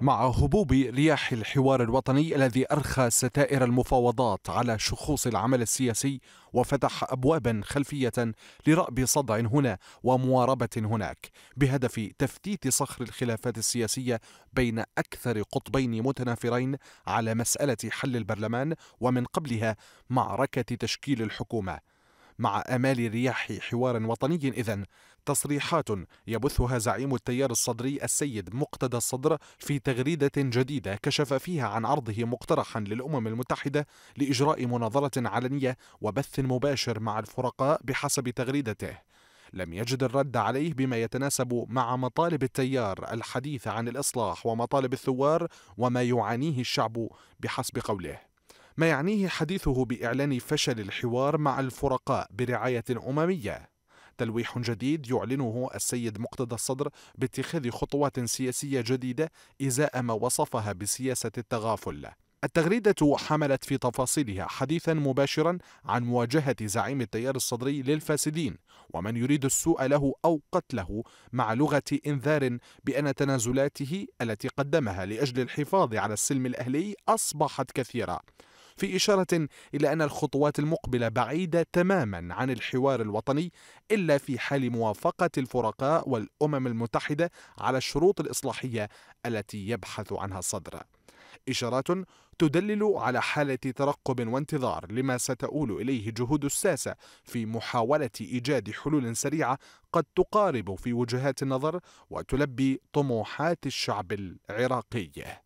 مع هبوب رياح الحوار الوطني الذي أرخى ستائر المفاوضات على شخوص العمل السياسي وفتح أبوابا خلفية لرأب صدع هنا ومواربة هناك بهدف تفتيت صخر الخلافات السياسية بين أكثر قطبين متنافرين على مسألة حل البرلمان ومن قبلها معركة تشكيل الحكومة مع امال رياح حوار وطني اذا تصريحات يبثها زعيم التيار الصدري السيد مقتدى الصدر في تغريده جديده كشف فيها عن عرضه مقترحا للامم المتحده لاجراء مناظره علنيه وبث مباشر مع الفرقاء بحسب تغريدته لم يجد الرد عليه بما يتناسب مع مطالب التيار الحديث عن الاصلاح ومطالب الثوار وما يعانيه الشعب بحسب قوله ما يعنيه حديثه باعلان فشل الحوار مع الفرقاء برعايه امميه تلويح جديد يعلنه السيد مقتدى الصدر باتخاذ خطوات سياسيه جديده ازاء ما وصفها بسياسه التغافل التغريدة حملت في تفاصيلها حديثا مباشرا عن مواجهة زعيم التيار الصدري للفاسدين ومن يريد السوء له أو قتله مع لغة إنذار بأن تنازلاته التي قدمها لأجل الحفاظ على السلم الأهلي أصبحت كثيرة في إشارة إلى أن الخطوات المقبلة بعيدة تماما عن الحوار الوطني إلا في حال موافقة الفرقاء والأمم المتحدة على الشروط الإصلاحية التي يبحث عنها الصدر إشارات تدلل على حالة ترقب وانتظار لما ستؤول إليه جهود الساسة في محاولة إيجاد حلول سريعة قد تقارب في وجهات النظر وتلبي طموحات الشعب العراقي.